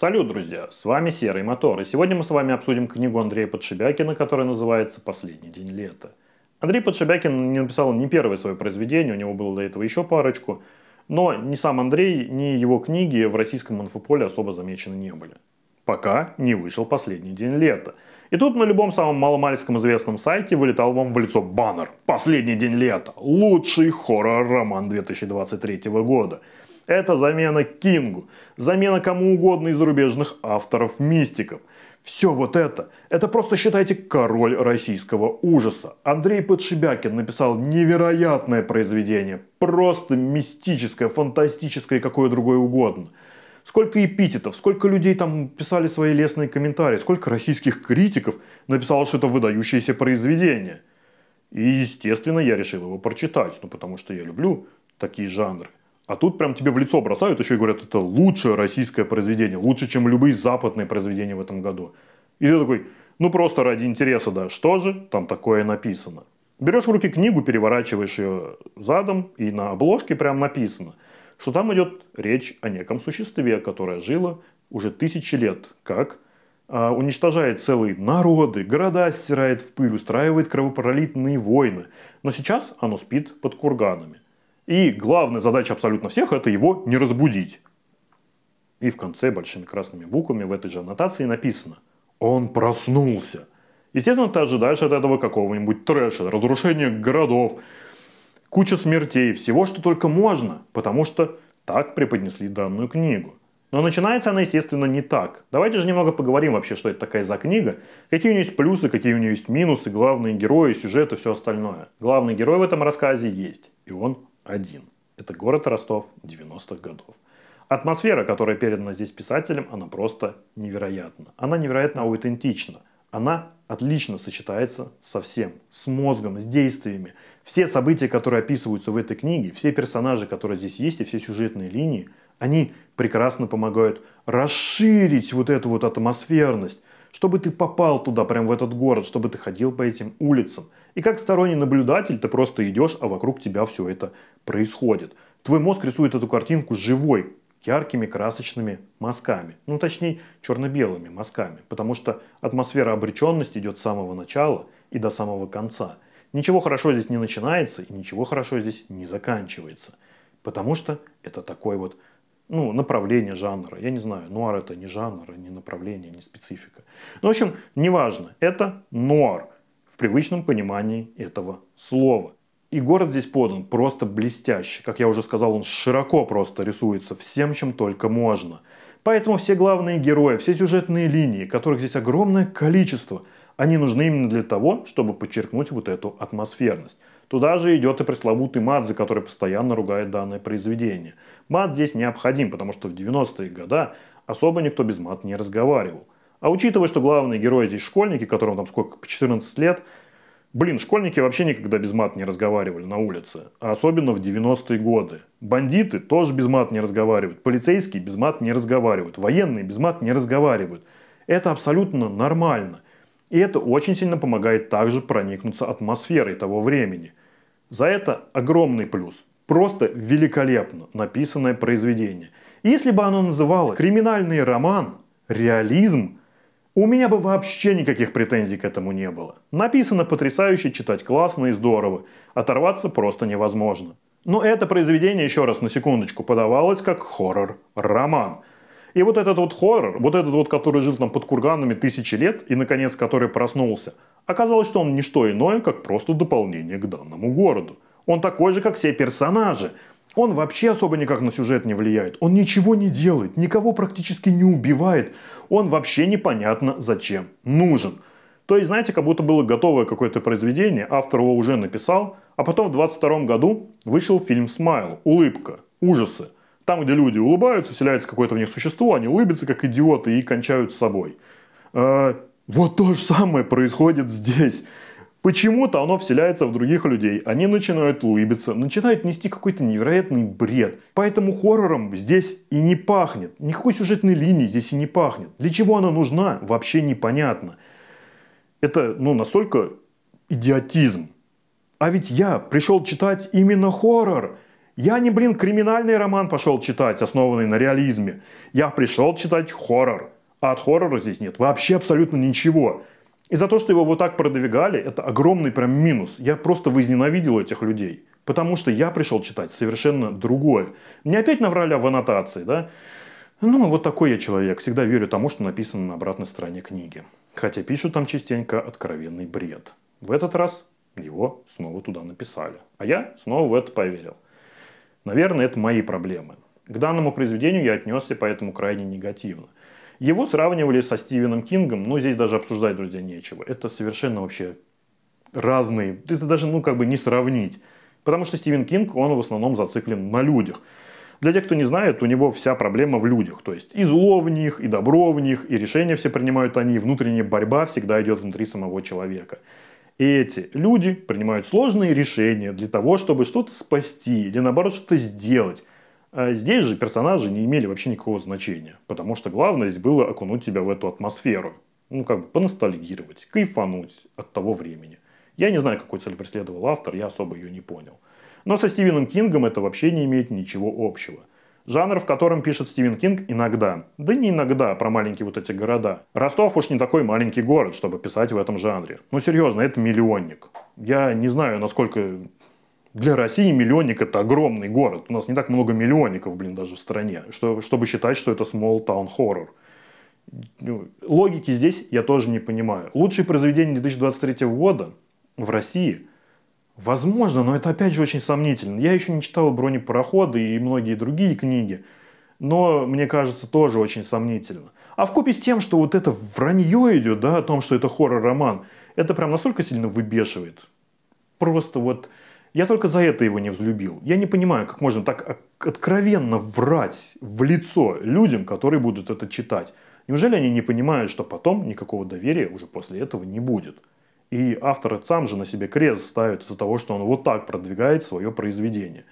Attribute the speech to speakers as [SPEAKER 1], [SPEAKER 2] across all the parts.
[SPEAKER 1] Салют, друзья! С вами Серый Мотор, и сегодня мы с вами обсудим книгу Андрея Подшибякина, которая называется «Последний день лета». Андрей Подшибякин не написал не первое свое произведение, у него было до этого еще парочку, но ни сам Андрей, ни его книги в российском инфополе особо замечены не были. Пока не вышел «Последний день лета». И тут на любом самом маломальском известном сайте вылетал вам в лицо баннер «Последний день лета. Лучший хоррор-роман 2023 года». Это замена Кингу, замена кому угодно из зарубежных авторов-мистиков. Все вот это. Это просто, считайте, король российского ужаса. Андрей Подшибякин написал невероятное произведение. Просто мистическое, фантастическое и какое другое угодно. Сколько эпитетов, сколько людей там писали свои лестные комментарии, сколько российских критиков написало, что это выдающееся произведение. И, естественно, я решил его прочитать, ну потому что я люблю такие жанры. А тут прям тебе в лицо бросают еще и говорят, это лучшее российское произведение, лучше, чем любые западные произведения в этом году. И ты такой, ну просто ради интереса, да, что же там такое написано? Берешь в руки книгу, переворачиваешь ее задом, и на обложке прям написано, что там идет речь о неком существе, которое жило уже тысячи лет, как а, уничтожает целые народы, города стирает в пыль, устраивает кровопролитные войны. Но сейчас оно спит под курганами – и главная задача абсолютно всех – это его не разбудить. И в конце большими красными буквами в этой же аннотации написано «Он проснулся». Естественно, ты ожидаешь от этого какого-нибудь трэша, разрушения городов, куча смертей, всего, что только можно, потому что так преподнесли данную книгу. Но начинается она, естественно, не так. Давайте же немного поговорим вообще, что это такая за книга, какие у нее есть плюсы, какие у нее есть минусы, главные герои, сюжет и все остальное. Главный герой в этом рассказе есть, и он один. Это город Ростов 90-х годов. Атмосфера, которая передана здесь писателем, она просто невероятна. Она невероятно аутентична. Она отлично сочетается со всем. С мозгом, с действиями. Все события, которые описываются в этой книге, все персонажи, которые здесь есть, и все сюжетные линии, они прекрасно помогают расширить вот эту вот атмосферность, чтобы ты попал туда, прямо в этот город, чтобы ты ходил по этим улицам – и как сторонний наблюдатель ты просто идешь, а вокруг тебя все это происходит. Твой мозг рисует эту картинку живой, яркими красочными мазками. Ну, точнее, черно-белыми мазками. Потому что атмосфера обреченности идет с самого начала и до самого конца. Ничего хорошо здесь не начинается и ничего хорошо здесь не заканчивается. Потому что это такой вот ну, направление жанра. Я не знаю, нуар это не жанр, не направление, не специфика. Ну, в общем, неважно. Это нуар в привычном понимании этого слова. И город здесь подан просто блестяще. Как я уже сказал, он широко просто рисуется всем, чем только можно. Поэтому все главные герои, все сюжетные линии, которых здесь огромное количество, они нужны именно для того, чтобы подчеркнуть вот эту атмосферность. Туда же идет и пресловутый мат, за который постоянно ругает данное произведение. Мат здесь необходим, потому что в 90-е годы особо никто без мат не разговаривал. А учитывая, что главные герои здесь школьники, которым там сколько, по 14 лет, блин, школьники вообще никогда без мат не разговаривали на улице, а особенно в 90-е годы. Бандиты тоже без мат не разговаривают, полицейские без мат не разговаривают, военные без мат не разговаривают. Это абсолютно нормально. И это очень сильно помогает также проникнуться атмосферой того времени. За это огромный плюс. Просто великолепно написанное произведение. Если бы оно называлось «Криминальный роман», «Реализм», у меня бы вообще никаких претензий к этому не было. Написано потрясающе, читать классно и здорово. Оторваться просто невозможно. Но это произведение, еще раз на секундочку, подавалось как хоррор-роман. И вот этот вот хоррор, вот этот вот, который жил там под курганами тысячи лет и, наконец, который проснулся, оказалось, что он не что иное, как просто дополнение к данному городу. Он такой же, как все персонажи. Он вообще особо никак на сюжет не влияет. Он ничего не делает, никого практически не убивает. Он вообще непонятно зачем нужен. То есть, знаете, как будто было готовое какое-то произведение, автор его уже написал, а потом в 22 году вышел фильм «Смайл», «Улыбка», «Ужасы». Там, где люди улыбаются, селяется какое-то в них существо, они улыбятся как идиоты и кончают с собой. Э -э вот то же самое происходит здесь. Почему-то оно вселяется в других людей. Они начинают улыбиться, начинают нести какой-то невероятный бред. Поэтому хоррором здесь и не пахнет. Никакой сюжетной линии здесь и не пахнет. Для чего она нужна, вообще непонятно. Это ну, настолько идиотизм. А ведь я пришел читать именно хоррор. Я не, блин, криминальный роман пошел читать, основанный на реализме. Я пришел читать хоррор. А от хоррора здесь нет вообще абсолютно ничего. И за то, что его вот так продвигали, это огромный прям минус. Я просто возненавидел этих людей. Потому что я пришел читать совершенно другое. Мне опять наврали в аннотации, да? Ну, вот такой я человек. Всегда верю тому, что написано на обратной стороне книги. Хотя пишут там частенько откровенный бред. В этот раз его снова туда написали. А я снова в это поверил. Наверное, это мои проблемы. К данному произведению я отнесся поэтому крайне негативно. Его сравнивали со Стивеном Кингом, но здесь даже обсуждать, друзья, нечего. Это совершенно вообще разные, это даже, ну, как бы не сравнить. Потому что Стивен Кинг, он в основном зациклен на людях. Для тех, кто не знает, у него вся проблема в людях. То есть и зло в них, и добро в них, и решения все принимают они, и внутренняя борьба всегда идет внутри самого человека. И эти люди принимают сложные решения для того, чтобы что-то спасти или наоборот что-то сделать. А здесь же персонажи не имели вообще никакого значения, потому что главное здесь было окунуть тебя в эту атмосферу, ну как бы поностальгировать, кайфануть от того времени. Я не знаю, какой цель преследовал автор, я особо ее не понял. Но со Стивеном Кингом это вообще не имеет ничего общего. Жанр, в котором пишет Стивен Кинг иногда, да не иногда, а про маленькие вот эти города. Ростов уж не такой маленький город, чтобы писать в этом жанре. Ну серьезно, это миллионник. Я не знаю, насколько для России миллионник это огромный город. У нас не так много миллионников, блин, даже в стране, что, чтобы считать, что это small town horror. Ну, логики здесь я тоже не понимаю. Лучшие произведения 2023 года в России возможно, но это опять же очень сомнительно. Я еще не читал «Бронепароходы» и многие другие книги, но мне кажется тоже очень сомнительно. А в купе с тем, что вот это вранье идет, да, о том, что это хоррор-роман, это прям настолько сильно выбешивает. Просто вот я только за это его не взлюбил. Я не понимаю, как можно так откровенно врать в лицо людям, которые будут это читать. Неужели они не понимают, что потом никакого доверия уже после этого не будет? И автор сам же на себе крест ставит из-за того, что он вот так продвигает свое произведение.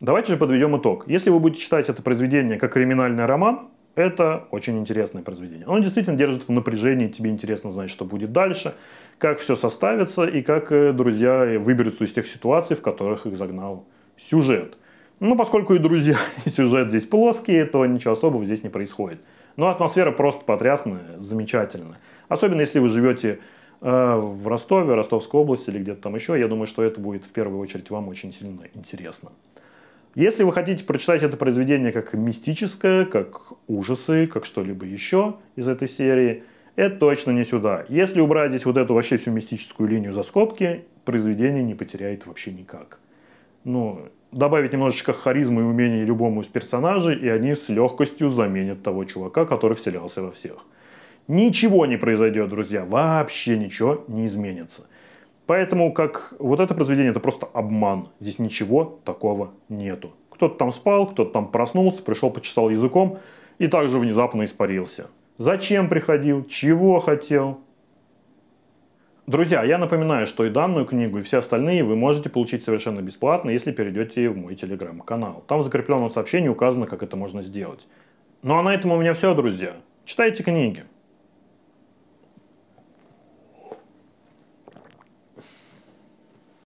[SPEAKER 1] Давайте же подведем итог. Если вы будете читать это произведение как криминальный роман, это очень интересное произведение. Оно действительно держит в напряжении, тебе интересно знать, что будет дальше, как все составится и как э, друзья э, выберутся из тех ситуаций, в которых их загнал сюжет. Но ну, поскольку и друзья, и сюжет здесь плоские, то ничего особого здесь не происходит. Но атмосфера просто потрясная, замечательная. Особенно если вы живете э, в Ростове, Ростовской области или где-то там еще, я думаю, что это будет в первую очередь вам очень сильно интересно. Если вы хотите прочитать это произведение как мистическое, как ужасы, как что-либо еще из этой серии, это точно не сюда. Если убрать здесь вот эту вообще всю мистическую линию за скобки, произведение не потеряет вообще никак. Ну, добавить немножечко харизмы и умений любому из персонажей, и они с легкостью заменят того чувака, который вселялся во всех. Ничего не произойдет, друзья, вообще ничего не изменится. Поэтому как вот это произведение, это просто обман. Здесь ничего такого нету. Кто-то там спал, кто-то там проснулся, пришел, почесал языком и также внезапно испарился. Зачем приходил, чего хотел? Друзья, я напоминаю, что и данную книгу, и все остальные вы можете получить совершенно бесплатно, если перейдете в мой телеграм-канал. Там в закрепленном сообщении указано, как это можно сделать. Ну а на этом у меня все, друзья. Читайте книги.